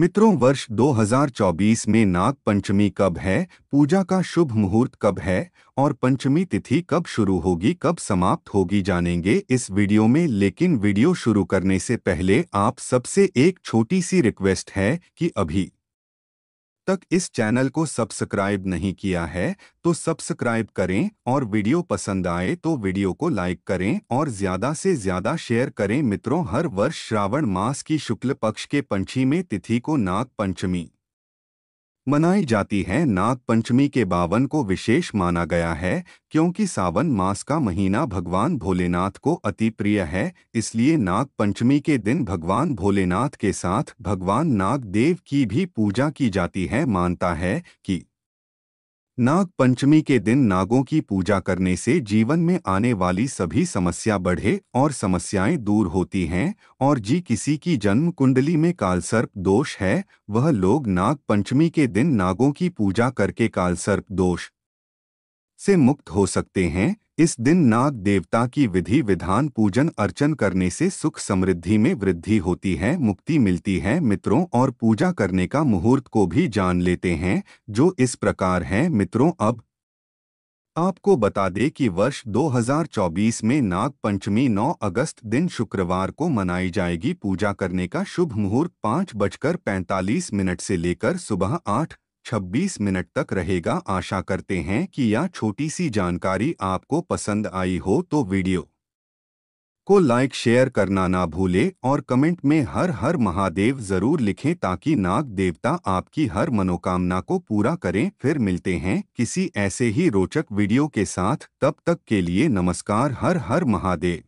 मित्रों वर्ष 2024 में नाग पंचमी कब है पूजा का शुभ मुहूर्त कब है और पंचमी तिथि कब शुरू होगी कब समाप्त होगी जानेंगे इस वीडियो में लेकिन वीडियो शुरू करने से पहले आप सबसे एक छोटी सी रिक्वेस्ट है कि अभी तक इस चैनल को सब्सक्राइब नहीं किया है तो सब्सक्राइब करें और वीडियो पसंद आए तो वीडियो को लाइक करें और ज़्यादा से ज़्यादा शेयर करें मित्रों हर वर्ष श्रावण मास की शुक्ल पक्ष के पंछी में तिथि को नाग पंचमी मनाई जाती है नाग पंचमी के बावन को विशेष माना गया है क्योंकि सावन मास का महीना भगवान भोलेनाथ को अति प्रिय है इसलिए नाग पंचमी के दिन भगवान भोलेनाथ के साथ भगवान नाग देव की भी पूजा की जाती है मानता है कि नाग पंचमी के दिन नागों की पूजा करने से जीवन में आने वाली सभी समस्या बढ़े और समस्याएं दूर होती हैं और जी किसी की जन्म कुंडली में कालसर्प दोष है वह लोग नाग पंचमी के दिन नागों की पूजा करके कालसर्प दोष से मुक्त हो सकते हैं इस दिन नाग देवता की विधि विधान पूजन अर्चन करने से सुख समृद्धि में वृद्धि होती है मुक्ति मिलती है मित्रों और पूजा करने का मुहूर्त को भी जान लेते हैं जो इस प्रकार है मित्रों अब आपको बता दें कि वर्ष 2024 में नाग पंचमी 9 अगस्त दिन शुक्रवार को मनाई जाएगी पूजा करने का शुभ मुहूर्त पाँच बजकर पैंतालीस मिनट से लेकर सुबह आठ 26 मिनट तक रहेगा आशा करते हैं कि यह छोटी सी जानकारी आपको पसंद आई हो तो वीडियो को लाइक शेयर करना ना भूले और कमेंट में हर हर महादेव जरूर लिखें ताकि नाग देवता आपकी हर मनोकामना को पूरा करें फिर मिलते हैं किसी ऐसे ही रोचक वीडियो के साथ तब तक के लिए नमस्कार हर हर महादेव